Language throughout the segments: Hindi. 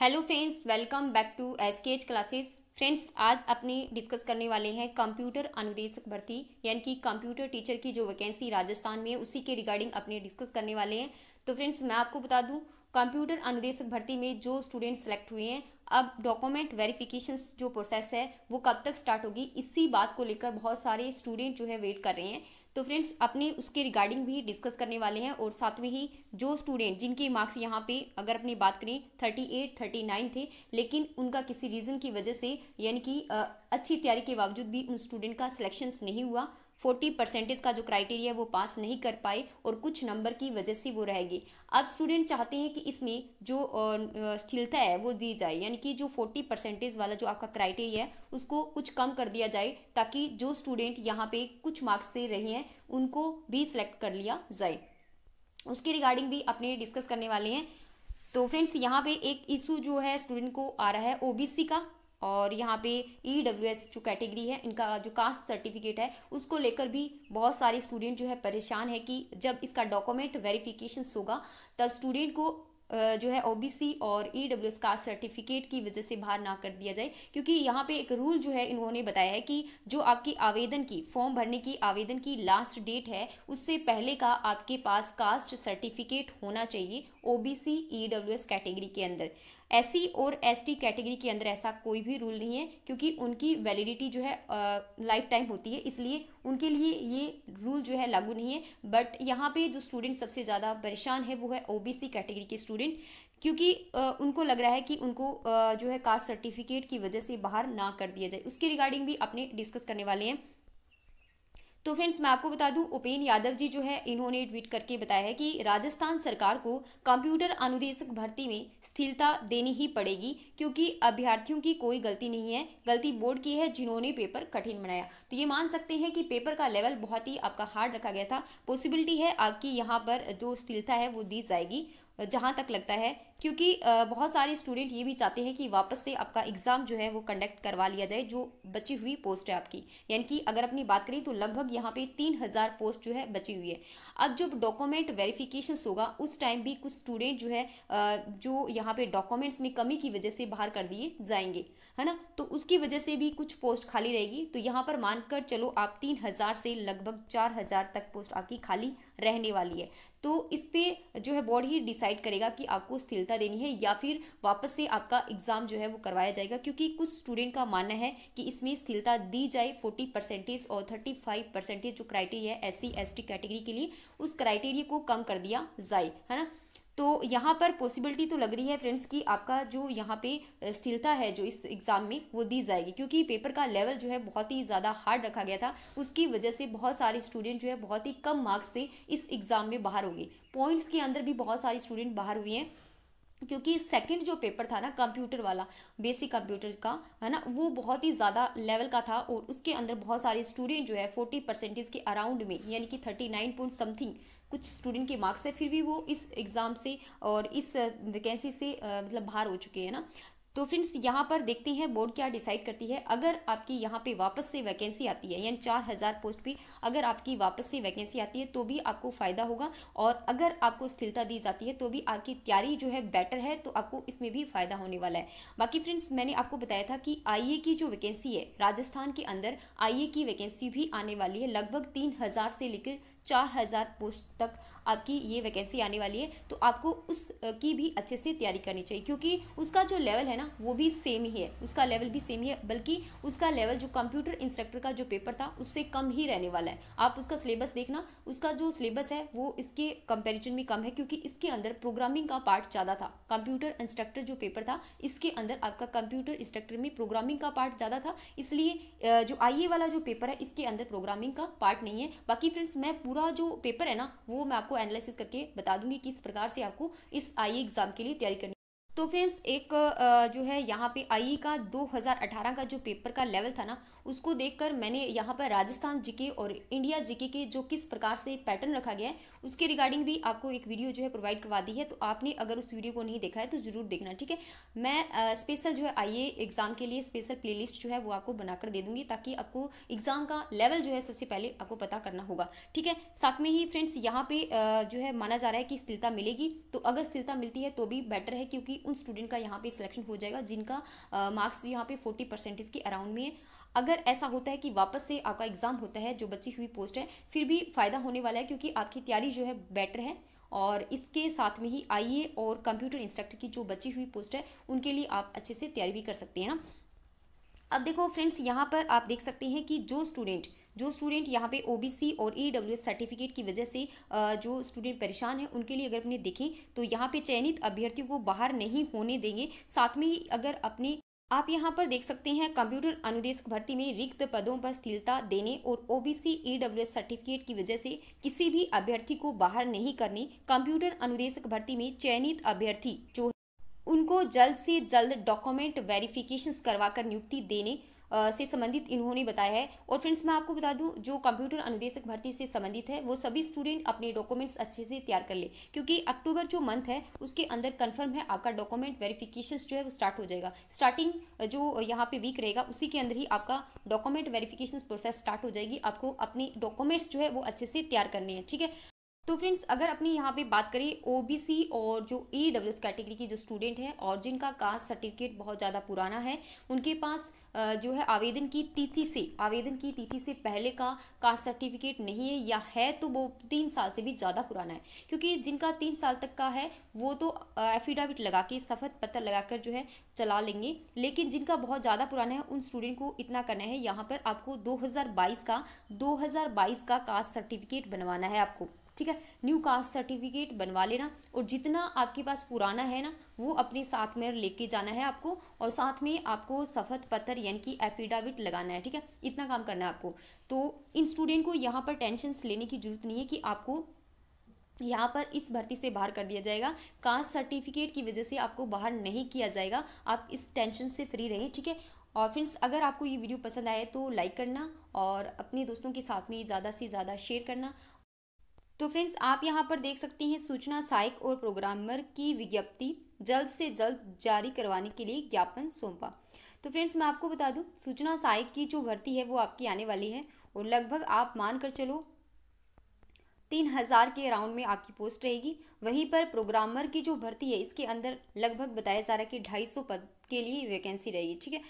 hello friends welcome back to S K H classes friends आज अपने डिस्कस करने वाले हैं कंप्यूटर अनुदेशक भर्ती यानी कि कंप्यूटर टीचर की जो वैकेंसी राजस्थान में उसी के रिगार्डिंग अपने डिस्कस करने वाले हैं तो फ्रेंड्स मैं आपको बता दूं कंप्यूटर अनुदेशक भर्ती में जो स्टूडेंट सेलेक्ट हुए हैं अब डॉक्यूमेंट वेरिफिकेशन जो प्रोसेस है वो कब तक स्टार्ट होगी इसी बात को लेकर बहुत सारे स्टूडेंट जो है वेट कर रहे हैं तो फ्रेंड्स अपने उसके रिगार्डिंग भी डिस्कस करने वाले हैं और साथ में ही जो स्टूडेंट जिनके मार्क्स यहाँ पे अगर अपनी बात करें थर्टी एट थर्टी नाइन थे लेकिन उनका किसी रीज़न की वजह से यानी कि अच्छी तैयारी के बावजूद भी उन स्टूडेंट का सिलेक्शंस नहीं हुआ फोर्टी परसेंटेज का जो क्राइटेरिया है वो पास नहीं कर पाए और कुछ नंबर की वजह से वो रह गए अब स्टूडेंट चाहते हैं कि इसमें जो स्थिरता है वो दी जाए यानी कि जो फोर्टी परसेंटेज वाला जो आपका क्राइटेरिया है उसको कुछ कम कर दिया जाए ताकि जो स्टूडेंट यहाँ पे कुछ मार्क्स से रहे हैं उनको भी सिलेक्ट कर लिया जाए उसके रिगार्डिंग भी अपने डिस्कस करने वाले हैं तो फ्रेंड्स यहाँ पे एक इशू जो है स्टूडेंट को आ रहा है ओबीसी का और यहाँ पे ई डब्ल्यू एस जो कैटेगरी है इनका जो कास्ट सर्टिफिकेट है उसको लेकर भी बहुत सारे स्टूडेंट जो है परेशान है कि जब इसका डॉक्यूमेंट वेरिफिकेशन होगा तब स्टूडेंट को जो है ओबीसी और E W S caste certificate की वजह से बाहर ना कर दिया जाए क्योंकि यहाँ पे एक रूल जो है इन्होंने बताया है कि जो आपकी आवेदन की फॉर्म भरने की आवेदन की लास्ट डेट है उससे पहले का आपके पास कास्ट सर्टिफिकेट होना चाहिए ओबीसी ईडब्ल्यूएस कैटेगरी के अंदर एससी e और एसटी कैटेगरी के अंदर ऐसा कोई भी रूल नहीं है क्योंकि उनकी वैलिडिटी जो है लाइफ टाइम होती है इसलिए उनके लिए ये रूल जो है लागू नहीं है बट यहाँ पे जो स्टूडेंट सबसे ज़्यादा परेशान है वो है ओबीसी कैटेगरी के स्टूडेंट क्योंकि उनको लग रहा है कि उनको जो है कास्ट सर्टिफिकेट की वजह से बाहर ना कर दिया जाए उसके रिगार्डिंग भी अपने डिस्कस करने वाले हैं तो फ्रेंड्स मैं आपको बता दूं उपेन यादव जी जो है इन्होंने ट्वीट करके बताया है कि राजस्थान सरकार को कंप्यूटर अनुदेशक भर्ती में स्थिरता देनी ही पड़ेगी क्योंकि अभ्यर्थियों की कोई गलती नहीं है गलती बोर्ड की है जिन्होंने पेपर कठिन बनाया तो ये मान सकते हैं कि पेपर का लेवल बहुत ही आपका हार्ड रखा गया था पॉसिबिलिटी है आपकी यहाँ पर जो स्थिरता है वो दी जाएगी जहाँ तक लगता है क्योंकि बहुत सारे स्टूडेंट ये भी चाहते हैं कि वापस से आपका एग्ज़ाम जो है वो कंडक्ट करवा लिया जाए जो बची हुई पोस्ट है आपकी यानी कि अगर अपनी बात करें तो लगभग यहाँ पे तीन हज़ार पोस्ट जो है बची हुई है अब जब डॉक्यूमेंट वेरिफिकेशन होगा उस टाइम भी कुछ स्टूडेंट जो है जो यहाँ पे डॉक्यूमेंट्स में कमी की वजह से बाहर कर दिए जाएंगे है ना तो उसकी वजह से भी कुछ पोस्ट खाली रहेगी तो यहाँ पर मानकर चलो आप तीन से लगभग चार तक पोस्ट आपकी खाली रहने वाली है तो इस पर जो है बोर्ड ही डिसाइड करेगा कि आपको स्थिरता देनी है या फिर वापस से आपका एग्ज़ाम जो है वो करवाया जाएगा क्योंकि कुछ स्टूडेंट का मानना है कि इसमें स्थिरता दी जाए फोर्टी परसेंटेज और थर्टी फाइव परसेंटेज जो क्राइटेरिया है एस सी कैटेगरी के लिए उस क्राइटेरिया को कम कर दिया जाए है ना तो यहाँ पर पॉसिबिलिटी तो लग रही है फ्रेंड्स कि आपका जो यहाँ पे स्थिरता है जो इस एग्ज़ाम में वो दी जाएगी क्योंकि पेपर का लेवल जो है बहुत ही ज़्यादा हार्ड रखा गया था उसकी वजह से बहुत सारे स्टूडेंट जो है बहुत ही कम मार्क्स से इस एग्ज़ाम में बाहर होंगे पॉइंट्स के अंदर भी बहुत सारे स्टूडेंट बाहर हुए हैं क्योंकि सेकंड जो पेपर था ना कंप्यूटर वाला बेसिक कंप्यूटर का है ना वो बहुत ही ज़्यादा लेवल का था और उसके अंदर बहुत सारे स्टूडेंट जो है फोर्टी परसेंटेज के अराउंड में यानी कि थर्टी नाइन पॉइंट समथिंग कुछ स्टूडेंट के मार्क्स है फिर भी वो इस एग्ज़ाम से और इस वैकेंसी uh, से uh, मतलब बाहर हो चुके हैं ना तो फ्रेंड्स यहाँ पर देखते हैं बोर्ड क्या डिसाइड करती है अगर आपकी यहाँ पे वापस से वैकेंसी आती है यानी चार हज़ार पोस्ट भी अगर आपकी वापस से वैकेंसी आती है तो भी आपको फ़ायदा होगा और अगर आपको स्थिरता दी जाती है तो भी आपकी तैयारी जो है बेटर है तो आपको इसमें भी फ़ायदा होने वाला है बाकी फ्रेंड्स मैंने आपको बताया था कि आई की जो वैकेंसी है राजस्थान के अंदर आई की वैकेंसी भी आने वाली है लगभग तीन हज़ार से लेकर चार हज़ार पोस्ट तक आपकी ये वैकेंसी आने वाली है तो आपको उसकी भी अच्छे से तैयारी करनी चाहिए क्योंकि उसका जो लेवल है ना ना वो भी सेम ही है उसका लेवल भी सेम ही है बल्कि उसका लेवल जो कंप्यूटर इंस्ट्रक्टर का जो पेपर था उससे कम ही रहने वाला है आप उसका सिलेबस देखना उसका जो सिलेबस है वो इसके कंपेरिजन में कम है क्योंकि इसके अंदर प्रोग्रामिंग का पार्ट ज़्यादा था कंप्यूटर इंस्ट्रक्टर जो पेपर था इसके अंदर आपका कंप्यूटर इंस्ट्रक्टर में प्रोग्रामिंग का पार्ट ज़्यादा था इसलिए जो आई वाला जो पेपर है इसके अंदर प्रोग्रामिंग का पार्ट नहीं है बाकी फ्रेंड्स मैं पूरा जो पेपर है ना वो मैं आपको एनालिसिस करके बता दूंगी किस प्रकार से आपको इस आई एग्ज़ाम के लिए तैयारी करनी तो फ्रेंड्स एक जो है यहाँ पे आई e का 2018 का जो पेपर का लेवल था ना उसको देखकर मैंने यहाँ पर राजस्थान जीके और इंडिया जीके के जो किस प्रकार से पैटर्न रखा गया है उसके रिगार्डिंग भी आपको एक वीडियो जो है प्रोवाइड करवा दी है तो आपने अगर उस वीडियो को नहीं देखा है तो ज़रूर देखना ठीक है मैं स्पेशल जो है आई एग्ज़ाम e के लिए स्पेशल प्ले जो है वो आपको बनाकर दे दूँगी ताकि आपको एग्ज़ाम का लेवल जो है सबसे पहले आपको पता करना होगा ठीक है साथ में ही फ्रेंड्स यहाँ पे जो है माना जा रहा है कि स्थिरता मिलेगी तो अगर स्थिरता मिलती है तो भी बेटर है क्योंकि उन स्टूडेंट का यहाँ पे सिलेक्शन हो जाएगा जिनका मार्क्स यहाँ पे फोर्टी परसेंटेज के अराउंड में है अगर ऐसा होता है कि वापस से आपका एग्ज़ाम होता है जो बची हुई पोस्ट है फिर भी फ़ायदा होने वाला है क्योंकि आपकी तैयारी जो है बेटर है और इसके साथ में ही आई और कंप्यूटर इंस्ट्रक्टर की जो बची हुई पोस्ट है उनके लिए आप अच्छे से तैयारी भी कर सकते हैं ना अब देखो फ्रेंड्स यहाँ पर आप देख सकते हैं कि जो स्टूडेंट जो स्टूडेंट यहाँ पे ओबीसी और ई e सर्टिफिकेट की वजह से जो स्टूडेंट परेशान है उनके लिए अगर अपने देखें तो यहाँ पे चयनित अभ्यर्थियों को बाहर नहीं होने देंगे साथ में ही अगर अपने आप यहाँ पर देख सकते हैं कंप्यूटर अनुदेश भर्ती में रिक्त पदों पर स्थिरता देने और ओबीसी ईडब्ल्यूएस सर्टिफिकेट की वजह से किसी भी अभ्यर्थी को बाहर नहीं करने कंप्यूटर अनुदेशक भर्ती में चयनित अभ्यर्थी जो उनको जल्द से जल्द डॉक्यूमेंट वेरिफिकेशन करवाकर नियुक्ति देने से संबंधित इन्होंने बताया है और फ्रेंड्स मैं आपको बता दूं जो कंप्यूटर अनुदेशक भर्ती से संबंधित है वो सभी स्टूडेंट अपने डॉक्यूमेंट्स अच्छे से तैयार कर ले क्योंकि अक्टूबर जो मंथ है उसके अंदर कन्फर्म है आपका डॉक्यूमेंट वेरिफिकेशन जो है वो स्टार्ट हो जाएगा स्टार्टिंग जो यहाँ पे वीक रहेगा उसी के अंदर ही आपका डॉक्यूमेंट वेरिफिकेशन प्रोसेस स्टार्ट हो जाएगी आपको अपने डॉक्यूमेंट्स जो है वो अच्छे से तैयार करने हैं ठीक है तो फ्रेंड्स अगर अपनी यहाँ पे बात करें ओबीसी और जो ई डब्ल्यू एस कैटेगरी की जो स्टूडेंट हैं और जिनका कास्ट सर्टिफिकेट बहुत ज़्यादा पुराना है उनके पास जो है आवेदन की तिथि से आवेदन की तिथि से पहले का कास्ट सर्टिफिकेट नहीं है या है तो वो तीन साल से भी ज़्यादा पुराना है क्योंकि जिनका तीन साल तक का है वो तो एफिडाविट लगा के शपथ पत्र कर जो है चला लेंगे लेकिन जिनका बहुत ज़्यादा पुराना है उन स्टूडेंट को इतना करना है यहाँ पर आपको दो का दो का कास्ट सर्टिफिकेट बनवाना है आपको ठीक है न्यू कास्ट सर्टिफिकेट बनवा लेना और जितना आपके पास पुराना है ना वो अपने साथ में लेके जाना है आपको और साथ में आपको शपथ पत्र यानी कि एफिडाविट लगाना है ठीक है इतना काम करना है आपको तो इन स्टूडेंट को यहाँ पर टेंशन लेने की जरूरत नहीं है कि आपको यहाँ पर इस भर्ती से बाहर कर दिया जाएगा कास्ट सर्टिफिकेट की वजह से आपको बाहर नहीं किया जाएगा आप इस टेंशन से फ्री रहें ठीक है और फ्रेंड्स अगर आपको ये वीडियो पसंद आए तो लाइक करना और अपने दोस्तों के साथ में ज़्यादा से ज़्यादा शेयर करना तो फ्रेंड्स आप यहाँ पर देख सकते हैं सूचना सहायक और प्रोग्रामर की विज्ञप्ति जल्द से जल्द जारी करवाने के लिए ज्ञापन सौंपा तो फ्रेंड्स मैं आपको बता दूं सूचना सहायक की जो भर्ती है वो आपकी आने वाली है और लगभग आप मान कर चलो तीन हज़ार के अराउंड में आपकी पोस्ट रहेगी वहीं पर प्रोग्रामर की जो भर्ती है इसके अंदर लगभग बताया जा रहा है कि ढाई सौ पद के लिए वैकेंसी रहेगी ठीक है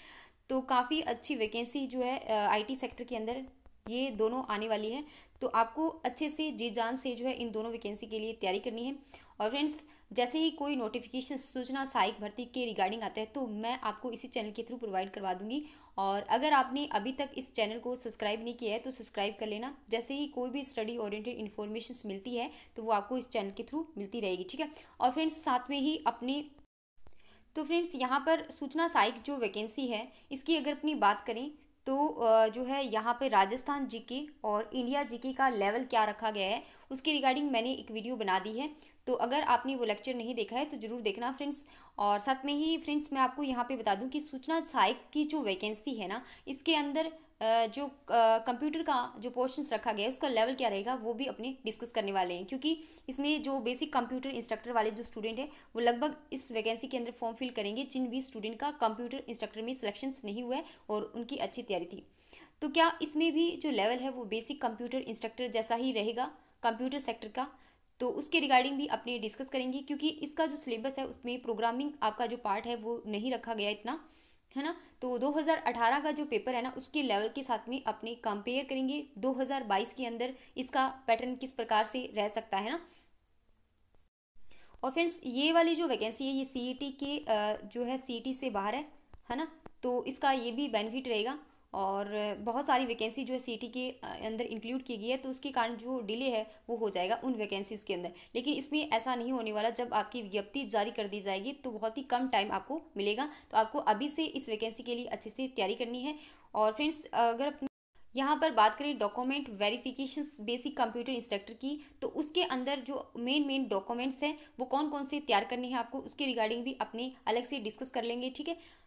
तो काफ़ी अच्छी वैकेंसी जो है आईटी सेक्टर के अंदर ये दोनों आने वाली है तो आपको अच्छे से जी जान से जो है इन दोनों वैकेंसी के लिए तैयारी करनी है और फ्रेंड्स जैसे ही कोई नोटिफिकेशन सूचना सहायक भर्ती के रिगार्डिंग आता है तो मैं आपको इसी चैनल के थ्रू प्रोवाइड करवा दूंगी और अगर आपने अभी तक इस चैनल को सब्सक्राइब नहीं किया है तो सब्सक्राइब कर लेना जैसे ही कोई भी स्टडी ओरिएंटेड इन्फॉर्मेशन मिलती है तो वो आपको इस चैनल के थ्रू मिलती रहेगी ठीक है और फ्रेंड्स साथ में ही अपने तो फ्रेंड्स यहाँ पर सूचना सहायक जो वैकेंसी है इसकी अगर अपनी बात करें तो जो है यहाँ पे राजस्थान जीके और इंडिया जीके का लेवल क्या रखा गया है उसकी रिगार्डिंग मैंने एक वीडियो बना दी है तो अगर आपने वो लेक्चर नहीं देखा है तो ज़रूर देखना फ्रेंड्स और साथ में ही फ्रेंड्स मैं आपको यहाँ पे बता दूँ कि सूचना सहायक की जो वैकेंसी है ना इसके अंदर जो कंप्यूटर का जो पोर्शंस रखा गया है उसका लेवल क्या रहेगा वो भी अपने डिस्कस करने वाले हैं क्योंकि इसमें जो बेसिक कंप्यूटर इंस्ट्रक्टर वाले जो स्टूडेंट हैं वो लगभग इस वैकेंसी के अंदर फॉर्म फिल करेंगे जिन भी स्टूडेंट का कंप्यूटर इंस्ट्रक्टर में सिलेक्शन नहीं हुआ है और उनकी अच्छी तैयारी थी तो क्या इसमें भी जो लेवल है वो बेसिक कंप्यूटर इंस्ट्रक्टर जैसा ही रहेगा कंप्यूटर सेक्टर का तो उसके रिगार्डिंग भी अपने डिस्कस करेंगे क्योंकि इसका जो सिलेबस है उसमें प्रोग्रामिंग आपका जो पार्ट है वो नहीं रखा गया इतना है ना तो 2018 का जो पेपर है ना उसके लेवल के साथ में अपने कंपेयर करेंगे 2022 के अंदर इसका पैटर्न किस प्रकार से रह सकता है ना और फ्रेंड्स ये वाली जो वैकेंसी है ये सी e के जो है सी e से बाहर है है ना तो इसका ये भी बेनिफिट रहेगा और बहुत सारी वैकेंसी जो है सीटी के अंदर इंक्लूड की गई है तो उसके कारण जो डिले है वो हो जाएगा उन वैकेंसीज़ के अंदर लेकिन इसमें ऐसा नहीं होने वाला जब आपकी विज्ञप्ति जारी कर दी जाएगी तो बहुत ही कम टाइम आपको मिलेगा तो आपको अभी से इस वैकेंसी के लिए अच्छे से तैयारी करनी है और फ्रेंड्स अगर अपने यहाँ पर बात करें document verification basic computer instructor की तो उसके अंदर जो मेन मेन डॉक्यूमेंट्स हैं वो कौन कौन से तैयार करने हैं आपको उसके रिगार्डिंग भी अपने अलग से डिस्कस कर लेंगे ठीक है